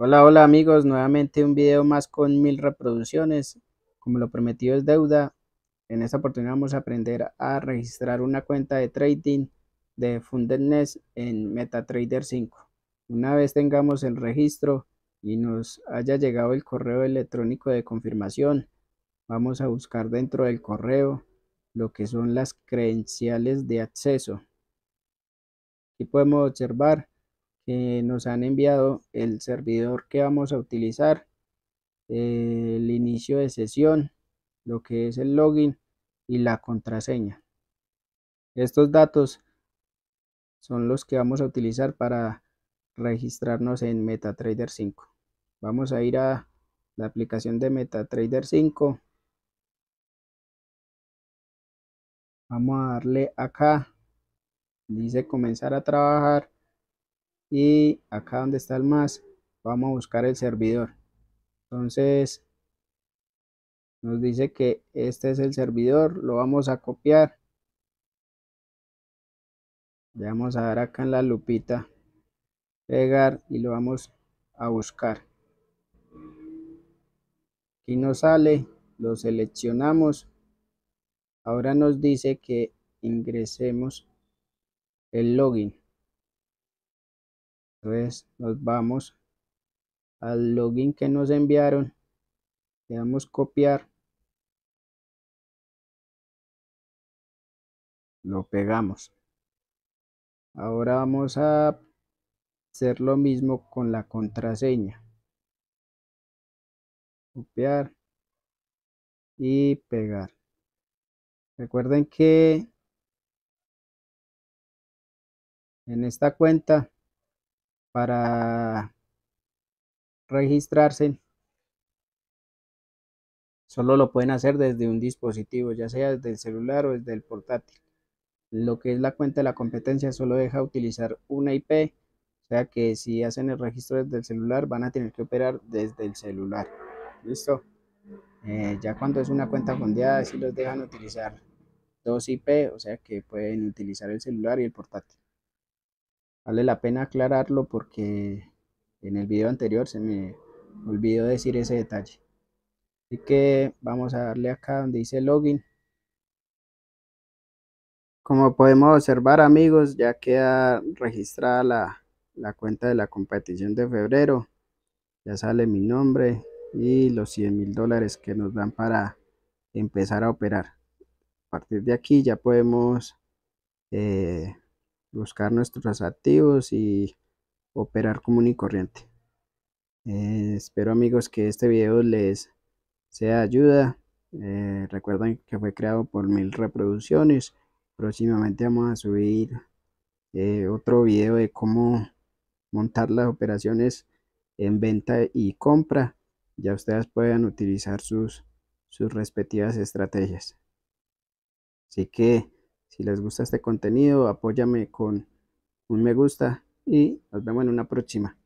Hola, hola amigos, nuevamente un video más con mil reproducciones. Como lo prometido es deuda, en esta oportunidad vamos a aprender a registrar una cuenta de trading de Fundedness en MetaTrader 5. Una vez tengamos el registro y nos haya llegado el correo electrónico de confirmación, vamos a buscar dentro del correo lo que son las credenciales de acceso. Aquí podemos observar nos han enviado el servidor que vamos a utilizar, el inicio de sesión, lo que es el login y la contraseña. Estos datos son los que vamos a utilizar para registrarnos en MetaTrader 5. Vamos a ir a la aplicación de MetaTrader 5. Vamos a darle acá. Dice comenzar a trabajar y acá donde está el más vamos a buscar el servidor entonces nos dice que este es el servidor lo vamos a copiar le vamos a dar acá en la lupita pegar y lo vamos a buscar aquí nos sale lo seleccionamos ahora nos dice que ingresemos el login entonces nos vamos al login que nos enviaron. Le damos copiar. Lo pegamos. Ahora vamos a hacer lo mismo con la contraseña. Copiar y pegar. Recuerden que en esta cuenta para registrarse solo lo pueden hacer desde un dispositivo, ya sea desde el celular o desde el portátil. Lo que es la cuenta de la competencia solo deja utilizar una IP, o sea que si hacen el registro desde el celular van a tener que operar desde el celular. ¿Listo? Eh, ya cuando es una cuenta fondeada, si los dejan utilizar dos IP, o sea que pueden utilizar el celular y el portátil. Vale la pena aclararlo porque en el video anterior se me olvidó decir ese detalle. Así que vamos a darle acá donde dice login. Como podemos observar amigos, ya queda registrada la, la cuenta de la competición de febrero. Ya sale mi nombre y los 100 mil dólares que nos dan para empezar a operar. A partir de aquí ya podemos eh, buscar nuestros activos y operar común y corriente. Eh, espero amigos que este video les sea ayuda. Eh, recuerden que fue creado por mil reproducciones. Próximamente vamos a subir eh, otro video de cómo montar las operaciones en venta y compra. Ya ustedes puedan utilizar sus, sus respectivas estrategias. Así que si les gusta este contenido, apóyame con un me gusta y nos vemos en una próxima.